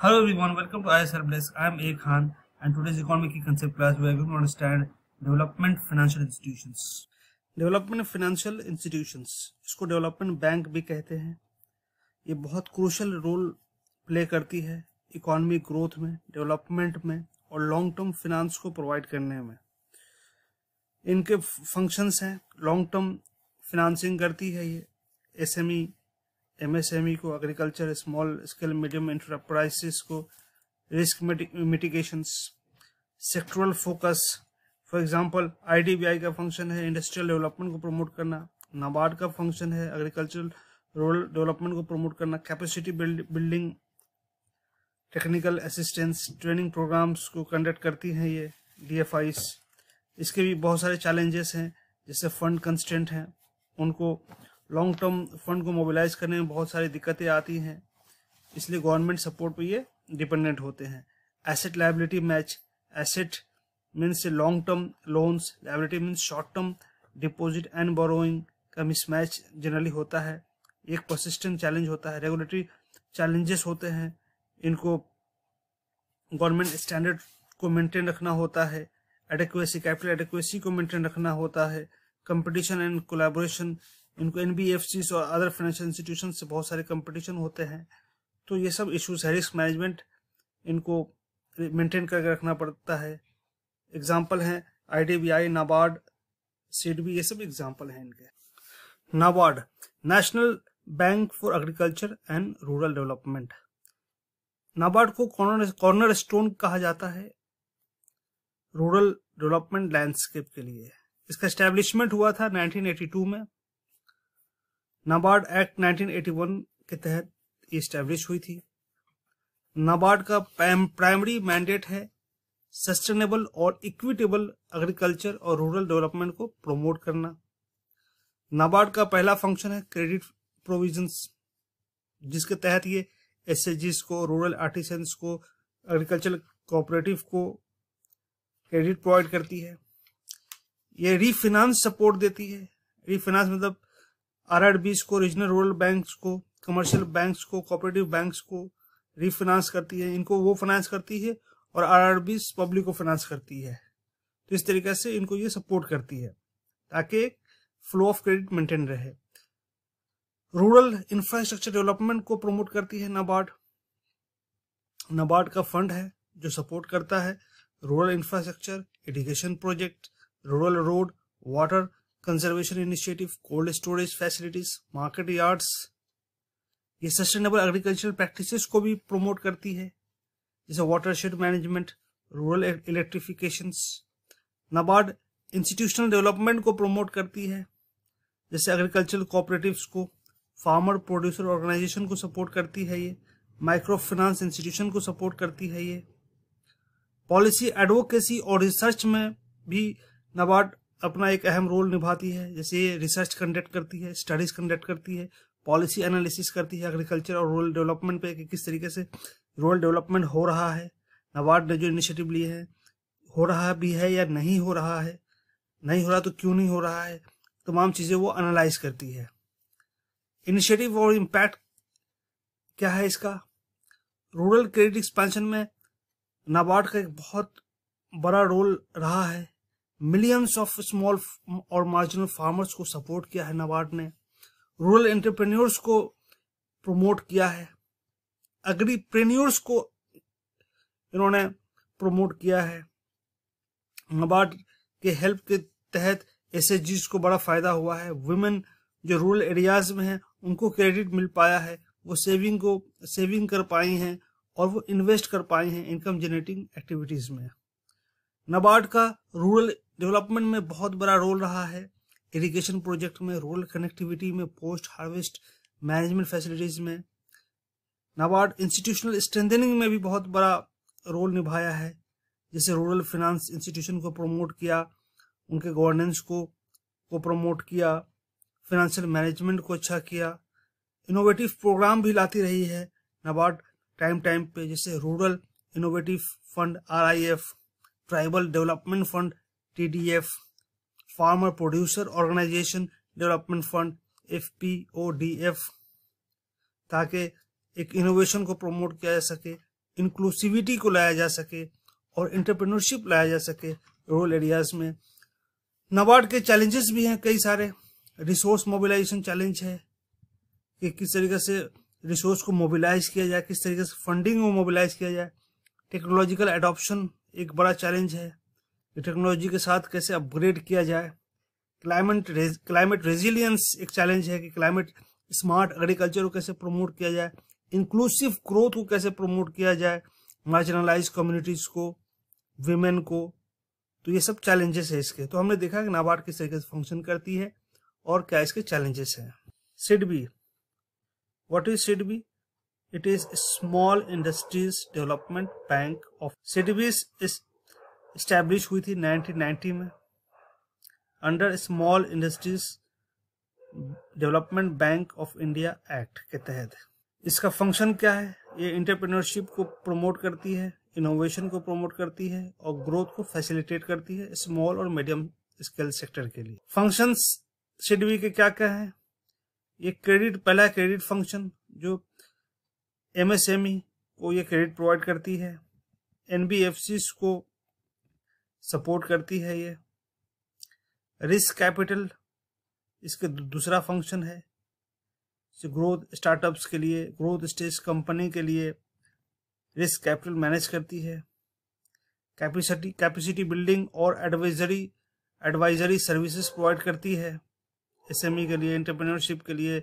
Hello everyone, welcome to ISR Bless. I am A Khan and today's economic key concept class we are going to understand development financial institutions. Development financial institutions, इसको development bank भी कहते हैं ये बहुत crucial role play करती है economy growth में development में और long term finance को provide करने में इनके functions हैं long term financing करती है ये SME एमएसएमई e को agriculture small scale medium enterprises को risk mitigation sectoral focus for example IDBI का फंक्शन है इंडस्ट्रियल डेवलपमेंट को प्रमोट करना नाबार्ड का फंक्शन है एग्रीकल्चरल रूरल डेवलपमेंट को प्रमोट करना capacity building technical assistance training programs को कंडक्ट करती हैं ये डी इसके भी बहुत सारे चैलेंजेस हैं जैसे फंड कंस्टेंट हैं उनको लॉन्ग टर्म फंड को मोबिलाइज करने में बहुत सारी दिक्कतें आती हैं इसलिए गवर्नमेंट सपोर्ट पर ये डिपेंडेंट होते हैं asset liability match asset means long term loans liability means short term deposit and borrowing का मिसमैच जनरली होता है एक परसिस्टेंट चैलेंज होता है रेगुलेटरी चैलेंजेस होते हैं इनको गवर्नमेंट स्टैंडर्ड को मेंटेन रखना होता है एडिक्वेसी कैपिटल एडिक्वेसी को मेंटेन रखना होता है कंपटीशन एंड कोलैबोरेशन इनको एन और अदर फाइनेंशियल इंस्टीट्यूशन से बहुत सारे कंपटीशन होते हैं तो ये सब इश्यूज है रिस्क मैनेजमेंट इनको मेंटेन करके रखना पड़ता है एग्जाम्पल हैं I D B I NABARD SIDBI ये सब एग्जाम्पल हैं इनके NABARD national bank for agriculture and rural development NABARD को कॉर्नर कॉर्नर स्टोन कहा जाता है रूरल डेवलपमेंट लैंडस्केप के लिए इसका स्टैब्लिशमेंट हुआ था 1982 में नाबार्ड एक्ट 1981 के तहत इस्टेब्लिश हुई थी नाबार्ड का प्राइमरी मैंडेट है सस्टेनेबल और इक्विटेबल एग्रीकल्चर और रूरल डेवलपमेंट को प्रमोट करना नाबार्ड का पहला फंक्शन है क्रेडिट प्रोविजंस जिसके तहत ये एस को रूरल आर्टिसंस को एग्रीकल्चर कोऑपरेटिव को क्रेडिट प्रोवाइड करती है ये रीफिनांस सपोर्ट देती है रीफिनांस मतलब आरआरबीज को रीजनल रूरल बैंक्स को कमर्शियल बैंक्स को कोऑपरेटिव बैंक्स को रीफाइनेंस करती है इनको वो फाइनेंस करती है और आरआरबीज पब्लिक को फाइनेंस करती है तो इस तरीके से इनको ये सपोर्ट करती है ताकि फ्लो ऑफ क्रेडिट मेंटेन रहे रूरल इंफ्रास्ट्रक्चर डेवलपमेंट को प्रमोट करती है नाबार्ड नाबार्ड का फंड है जो सपोर्ट करता है rural infrastructure education project rural road water conservation initiative cold storage facilities market yards ये सस्टेनेबल एग्रीकल्चरल प्रैक्टिसेस को भी प्रमोट करती है जैसे watershed management rural electrification NABARD institutional development को प्रमोट करती है जैसे एग्रीकल्चरल कोऑपरेटिव्स को फार्मर प्रोड्यूसर ऑर्गेनाइजेशन को सपोर्ट करती है ये माइक्रो फाइनेंस इंस्टीट्यूशन को सपोर्ट करती है ये पॉलिसी एडवोकेसी और रिसर्च में भी नबार्ड अपना एक अहम रोल निभाती है जैसे ये रिसर्च कंडक्ट करती है स्टडीज कंडक्ट करती है पॉलिसी एनालिसिस करती है एग्रीकल्चर और रूरल डेवलपमेंट पे कि किस तरीके से रूरल डेवलपमेंट हो रहा है नाबार्ड ने जो इनिशिएटिव लिए हैं हो रहा भी है या नहीं हो रहा है नहीं हो रहा तो क्यों नहीं हो रहा है तमाम चीज़ें वो एनालाइज करती है इनिशिएटिव और इम्पैक्ट क्या है इसका रूरल क्रेडिट एक्सपेंशन में नाबार्ड का एक बहुत बड़ा रोल रहा है मिलियंस ऑफ स्मॉल और मार्जिनल फार्मर्स को सपोर्ट किया है नाबार्ड ने रूरल एंटरप्रेन्योर्स को प्रमोट किया है एग्रीप्रेन्योर्स को इन्होंने प्रमोट किया है नबार्ड के हेल्प के तहत एस को बड़ा फायदा हुआ है वुमेन जो रूरल एरियाज में हैं उनको क्रेडिट मिल पाया है वो सेविंग को सेविंग कर पाई हैं और वो इन्वेस्ट कर पाई हैं इनकम जनरेटिंग एक्टिविटीज में नबार्ड का रूरल डेवलपमेंट में बहुत बड़ा रोल रहा है इरिगेशन प्रोजेक्ट में रूरल कनेक्टिविटी में पोस्ट हार्वेस्ट मैनेजमेंट फैसिलिटीज में नाबार्ड इंस्टीट्यूशनल स्ट्रेंथनिंग में भी बहुत बड़ा रोल निभाया है जैसे रूरल फिनांस इंस्टीट्यूशन को प्रमोट किया उनके गवर्नेंस को को प्रमोट किया फिनेंशियल मैनेजमेंट को अच्छा किया इनोवेटिव प्रोग्राम भी लाती रही है नाबार्ड टाइम टाइम पे जैसे rural innovative fund or tribal development fund TDF, Farmer Producer Organization development fund F P O D F ताकि एक इनोवेशन को प्रमोट किया जा सके इंक्लूसिविटी को लाया जा सके और इंटरप्रेन्योरशिप लाया जा सके रूरल एरियाज में नबार्ड के चैलेंजेस भी हैं कई सारे रिसोर्स मोबिलाइजेशन चैलेंज है कि किस तरीके से रिसोर्स को मोबिलाइज किया जाए किस तरीके से फंडिंग को मोबिलाइज किया जाए टेक्नोलॉजिकल एडॉप्शन एक बड़ा चैलेंज है टेक्नोलॉजी के साथ कैसे अपग्रेड किया जाए क्लाइमेट रेज, क्लाइमेट रेजिलियंस एक चैलेंज है कि क्लाइमेट स्मार्ट एग्रीकल्चर को कैसे प्रमोट किया जाए इंक्लूसिव ग्रोथ को कैसे प्रमोट किया जाए मार्जिनलाइज कम्युनिटीज को वीमेन को तो ये सब चैलेंजेस है इसके तो हमने देखा कि नाबार्ड किस तरीके से फंक्शन करती है और क्या इसके चैलेंजेस हैं SIDBI what is SIDBI it is small industries development bank of सिडबीज इस्टेब्लिश हुई थी 1990 में under small industries development bank of India act के तहत इसका फंक्शन क्या है ये इंटरप्रेन्योरशिप को प्रमोट करती है इनोवेशन को प्रमोट करती है और ग्रोथ को फैसिलिटेट करती है स्मॉल और मीडियम स्केल सेक्टर के लिए फंक्शन सिडवी के क्या क्या है ये क्रेडिट पहला क्रेडिट फंक्शन जो एमएसएमई e को ये क्रेडिट प्रोवाइड करती है एनबीएफसी को सपोर्ट करती है ये रिस्क कैपिटल इसके दूसरा फंक्शन है ग्रोथ स्टार्टअप्स के लिए ग्रोथ स्टेज कंपनी के लिए रिस्क कैपिटल मैनेज करती है कैपेसिटी कैपेसिटी बिल्डिंग और एडवाइजरी एडवाइजरी सर्विसेज प्रोवाइड करती है एसएमई के लिए एंटरप्रेन्योरशिप के लिए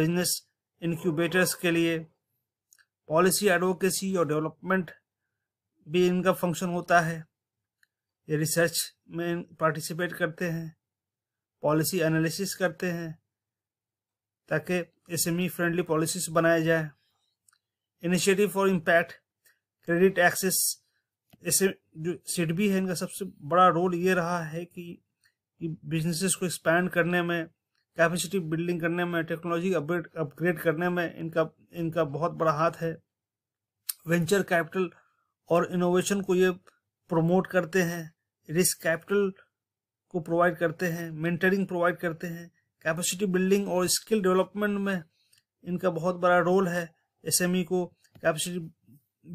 बिजनेस इनक्यूबेटर्स के लिए पॉलिसी एडवोकेसी और डेवलपमेंट भी इनका फंक्शन होता है ये रिसर्च में पार्टिसिपेट करते हैं पॉलिसी एनालिसिस करते हैं ताकि एस ई फ्रेंडली पॉलिसीज बनाया जाए initiative for impact credit access ऐसे जो सिडबी है इनका सबसे बड़ा रोल ये रहा है कि, कि बिजनेसेस को एक्सपैंड करने में कैपेसिटी बिल्डिंग करने में टेक्नोलॉजी अपग्रेड अपग्रेड करने में इनका इनका बहुत बड़ा हाथ है वेंचर कैपिटल और इनोवेशन को ये प्रमोट करते हैं रिस्क कैपिटल को प्रोवाइड करते हैं मेंटरिंग प्रोवाइड करते हैं कैपेसिटी बिल्डिंग और स्किल डेवलपमेंट में इनका बहुत बड़ा रोल है एसएमई e को कैपेसिटी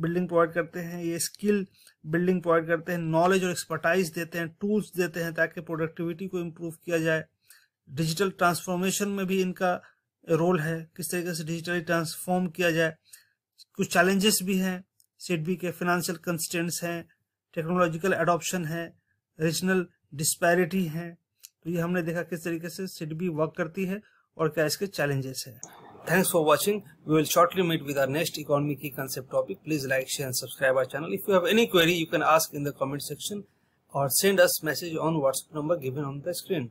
बिल्डिंग प्रोवाइड करते हैं ये स्किल बिल्डिंग प्रोवाइड करते हैं नॉलेज और एक्सपर्टाइज देते हैं टूल्स देते हैं ताकि प्रोडक्टिविटी को इम्प्रूव किया जाए डिजिटल ट्रांसफॉर्मेशन में भी इनका रोल है किस तरीके से डिजिटली ट्रांसफॉर्म किया जाए कुछ चैलेंजेस भी हैं सीट के फिनेंशियल कंस्टेंट्स हैं टेक्नोलॉजिकल एडोप्शन है रीजनल डिस्पैरिटी है तो ये हमने देखा किस तरीके से सिडबी वर्क करती है और क्या इसके चैलेंजेस है thanks for watching we will shortly meet with next economy की concept topic please like share and subscribe our channel if you have any query you can ask in the comment section or send us message on WhatsApp number given on the screen